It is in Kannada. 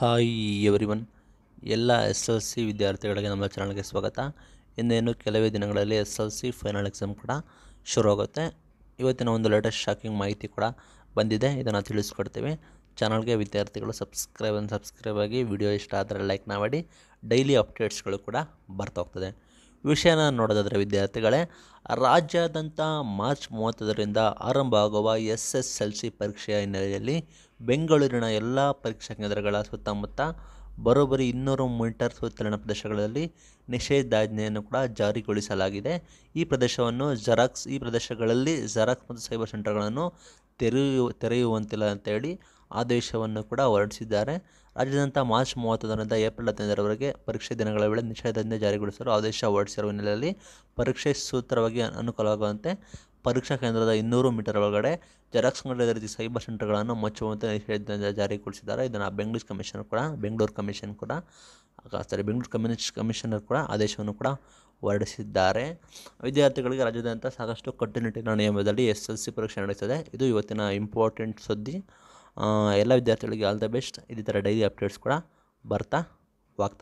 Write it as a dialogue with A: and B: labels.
A: ಹಾಯ್ ಒನ್ ಎಲ್ಲ ಎಸ್ ಎಲ್ ಸಿ ವಿದ್ಯಾರ್ಥಿಗಳಿಗೆ ನಮ್ಮ ಚಾನಲ್ಗೆ ಸ್ವಾಗತ ಇನ್ನೇನು ಕೆಲವೇ ದಿನಗಳಲ್ಲಿ S L C final exam ಕೂಡ ಶುರುವಾಗುತ್ತೆ ಇವತ್ತಿನ ಒಂದು ಲೇಟೆಸ್ಟ್ ಶಾಕಿಂಗ್ ಮಾಹಿತಿ ಕೂಡ ಬಂದಿದೆ ಇದನ್ನು ತಿಳಿಸ್ಕೊಡ್ತೀವಿ ಚಾನಲ್ಗೆ ವಿದ್ಯಾರ್ಥಿಗಳು ಸಬ್ಸ್ಕ್ರೈಬ್ ಸಬ್ಸ್ಕ್ರೈಬ್ ಆಗಿ ವಿಡಿಯೋ ಇಷ್ಟ ಆದರೆ ಲೈಕ್ ಮಾಡಿ ಡೈಲಿ ಅಪ್ಡೇಟ್ಸ್ಗಳು ಕೂಡ ಬರ್ತಾ ಹೋಗ್ತದೆ ವಿಷಯನ ನೋಡೋದಾದರೆ ವಿದ್ಯಾರ್ಥಿಗಳೇ ರಾಜ್ಯಾದ್ಯಂತ ಮಾರ್ಚ್ ಮೂವತ್ತರಿಂದ ಆರಂಭ ಆಗುವ ಎಸ್ ಎಸ್ ಎಲ್ ಸಿ ಪರೀಕ್ಷೆಯ ಹಿನ್ನೆಲೆಯಲ್ಲಿ ಬೆಂಗಳೂರಿನ ಎಲ್ಲ ಪರೀಕ್ಷಾ ಕೇಂದ್ರಗಳ ಸುತ್ತಮುತ್ತ ಬರೋಬ್ಬರಿ ಇನ್ನೂರು ಮೀಟರ್ ಸುತ್ತಲಿನ ಪ್ರದೇಶಗಳಲ್ಲಿ ನಿಷೇಧಾಜ್ಞೆಯನ್ನು ಕೂಡ ಜಾರಿಗೊಳಿಸಲಾಗಿದೆ ಈ ಪ್ರದೇಶವನ್ನು ಜೆರಾಕ್ಸ್ ಈ ಪ್ರದೇಶಗಳಲ್ಲಿ ಜೆರಾಕ್ಸ್ ಮತ್ತು ಸೈಬರ್ ಸೆಂಟರ್ಗಳನ್ನು ತೆರೆಯು ತೆರೆಯುವಂತಿಲ್ಲ ಅಂತೇಳಿ ಆದೇಶವನ್ನು ಕೂಡ ಹೊರಡಿಸಿದ್ದಾರೆ ರಾಜ್ಯದಂತ ಮಾರ್ಚ್ ಮೂವತ್ತೊಂದರಿಂದ ಏಪ್ರಿಲ್ ಹದಿನೈದರವರೆಗೆ ಪರೀಕ್ಷೆ ದಿನಗಳ ವೇಳೆ ನಿಷೇಧದಿಂದ ಜಾರಿಗೊಳಿಸಲು ಆದೇಶ ಹೊರಡಿಸಿರುವ ಹಿನ್ನೆಲೆಯಲ್ಲಿ ಪರೀಕ್ಷೆ ಸೂತ್ರವಾಗಿ ಅನುಕೂಲವಾಗುವಂತೆ ಪರೀಕ್ಷಾ ಕೇಂದ್ರದ ಇನ್ನೂರು ಮೀಟರ್ ಒಳಗಡೆ ಜೆರಾಕ್ಸ್ ಮಾಡಿದ ರೀತಿ ಸೈಬರ್ ಸೆಂಟರ್ಗಳನ್ನು ಮುಚ್ಚುವಂತೆ ನಿಷೇಧದಿಂದ ಜಾರಿಗೊಳಿಸಿದ್ದಾರೆ ಇದನ್ನು ಬೆಂಗಳೂರು ಕಮಿಷನ್ ಕೂಡ ಬೆಂಗಳೂರು ಕಮಿಷನ್ ಕೂಡ ಸಾರಿ ಬೆಂಗಳೂರು ಕಮ್ಯುನಿಸ್ ಕಮಿಷನರ್ ಕೂಡ ಆದೇಶವನ್ನು ಕೂಡ ಹೊರಡಿಸಿದ್ದಾರೆ ವಿದ್ಯಾರ್ಥಿಗಳಿಗೆ ರಾಜ್ಯಾದ್ಯಂತ ಸಾಕಷ್ಟು ಕಟ್ಟುನಿಟ್ಟಿನ ನಿಯಮದಲ್ಲಿ ಎಸ್ ಎಲ್ ಸಿ ಪರೀಕ್ಷೆ ನಡೆಯುತ್ತದೆ ಇದು ಇವತ್ತಿನ ಇಂಪಾರ್ಟೆಂಟ್ ಸುದ್ದಿ ಎಲ್ಲ ವಿದ್ಯಾರ್ಥಿಗಳಿಗೆ ಆಲ್ ದ ಬೆಸ್ಟ್ ಇದೇ ಥರ ಡೈಲಿ ಅಪ್ಡೇಟ್ಸ್ ಕೂಡ ಬರ್ತಾ ವಾಗ್ತದೆ